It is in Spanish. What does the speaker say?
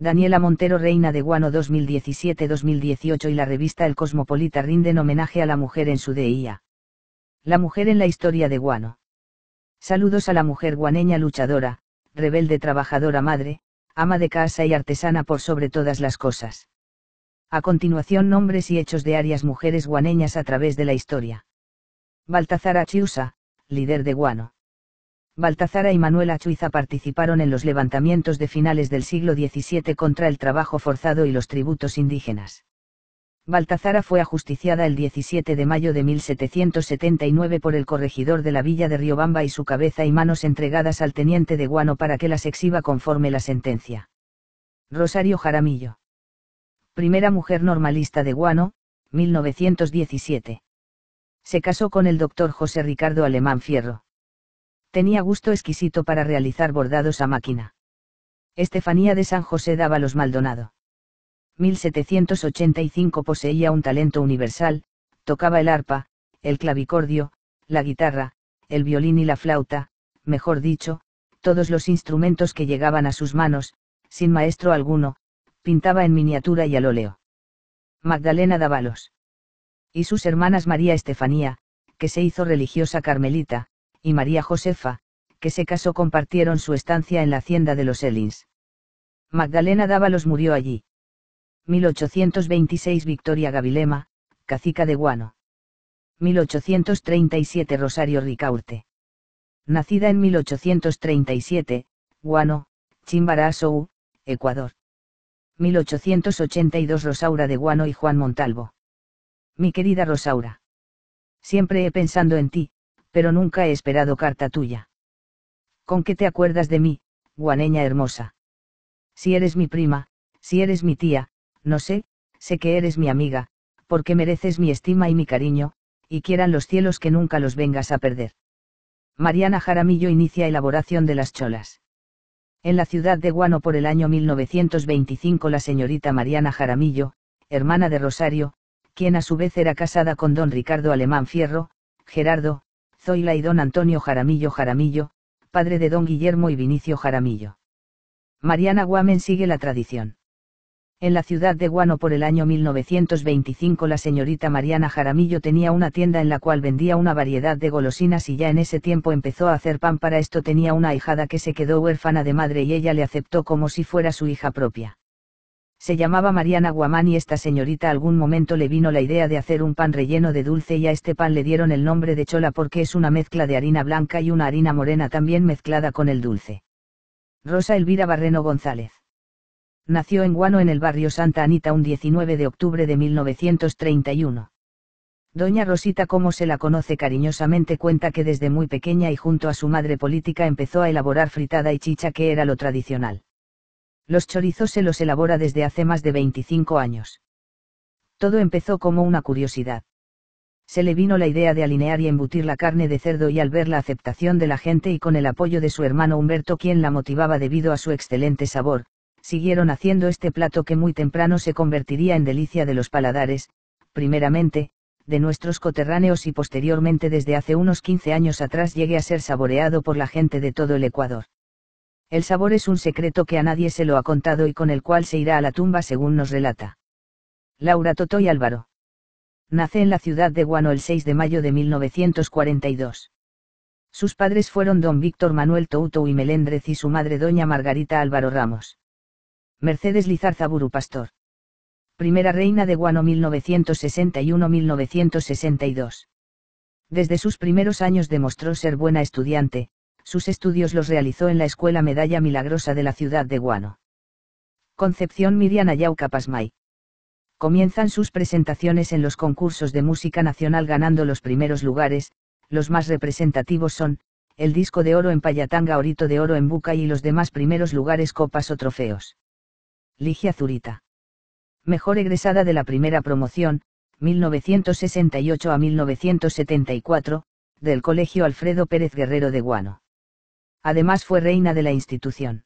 Daniela Montero Reina de Guano 2017-2018 y la revista El Cosmopolita rinden homenaje a la mujer en su DIA. La mujer en la historia de Guano. Saludos a la mujer guaneña luchadora, rebelde trabajadora madre, ama de casa y artesana por sobre todas las cosas. A continuación nombres y hechos de áreas mujeres guaneñas a través de la historia. Baltazar Achiusa, líder de Guano. Baltazara y Manuela Chuiza participaron en los levantamientos de finales del siglo XVII contra el trabajo forzado y los tributos indígenas. Baltazara fue ajusticiada el 17 de mayo de 1779 por el corregidor de la villa de Riobamba y su cabeza y manos entregadas al teniente de Guano para que las exhiba conforme la sentencia. Rosario Jaramillo. Primera mujer normalista de Guano, 1917. Se casó con el doctor José Ricardo Alemán Fierro tenía gusto exquisito para realizar bordados a máquina. Estefanía de San José los Maldonado. 1785 poseía un talento universal, tocaba el arpa, el clavicordio, la guitarra, el violín y la flauta, mejor dicho, todos los instrumentos que llegaban a sus manos, sin maestro alguno, pintaba en miniatura y al óleo. Magdalena Dávalos. Y sus hermanas María Estefanía, que se hizo religiosa carmelita, y María Josefa, que se casó compartieron su estancia en la hacienda de los Elins. Magdalena Dávalos murió allí. 1826 Victoria Gavilema, cacica de Guano. 1837 Rosario Ricaurte. Nacida en 1837, Guano, Chimbarasou, Ecuador. 1882 Rosaura de Guano y Juan Montalvo. Mi querida Rosaura. Siempre he pensando en ti, pero nunca he esperado carta tuya. ¿Con qué te acuerdas de mí, guaneña hermosa? Si eres mi prima, si eres mi tía, no sé, sé que eres mi amiga, porque mereces mi estima y mi cariño, y quieran los cielos que nunca los vengas a perder. Mariana Jaramillo inicia elaboración de las cholas. En la ciudad de Guano por el año 1925 la señorita Mariana Jaramillo, hermana de Rosario, quien a su vez era casada con don Ricardo Alemán Fierro, Gerardo, Zoila y don Antonio Jaramillo Jaramillo, padre de don Guillermo y Vinicio Jaramillo. Mariana Guamen sigue la tradición. En la ciudad de Guano por el año 1925 la señorita Mariana Jaramillo tenía una tienda en la cual vendía una variedad de golosinas y ya en ese tiempo empezó a hacer pan para esto tenía una hijada que se quedó huérfana de madre y ella le aceptó como si fuera su hija propia. Se llamaba Mariana Guamán y esta señorita algún momento le vino la idea de hacer un pan relleno de dulce y a este pan le dieron el nombre de chola porque es una mezcla de harina blanca y una harina morena también mezclada con el dulce. Rosa Elvira Barreno González. Nació en Guano en el barrio Santa Anita un 19 de octubre de 1931. Doña Rosita, como se la conoce cariñosamente, cuenta que desde muy pequeña y junto a su madre política empezó a elaborar fritada y chicha que era lo tradicional. Los chorizos se los elabora desde hace más de 25 años. Todo empezó como una curiosidad. Se le vino la idea de alinear y embutir la carne de cerdo y al ver la aceptación de la gente y con el apoyo de su hermano Humberto quien la motivaba debido a su excelente sabor, siguieron haciendo este plato que muy temprano se convertiría en delicia de los paladares, primeramente, de nuestros coterráneos y posteriormente desde hace unos 15 años atrás llegue a ser saboreado por la gente de todo el Ecuador. El sabor es un secreto que a nadie se lo ha contado y con el cual se irá a la tumba según nos relata. Laura Totoy Álvaro. Nace en la ciudad de Guano el 6 de mayo de 1942. Sus padres fueron don Víctor Manuel Touto y Meléndrez y su madre doña Margarita Álvaro Ramos. Mercedes Lizarzaburu Pastor. Primera reina de Guano 1961-1962. Desde sus primeros años demostró ser buena estudiante, sus estudios los realizó en la Escuela Medalla Milagrosa de la ciudad de Guano. Concepción Miriana Yauca Pasmay. Comienzan sus presentaciones en los concursos de música nacional ganando los primeros lugares, los más representativos son, el disco de oro en Payatanga, Orito de oro en Buca y los demás primeros lugares copas o trofeos. Ligia Zurita. Mejor egresada de la primera promoción, 1968 a 1974, del Colegio Alfredo Pérez Guerrero de Guano. Además fue reina de la institución.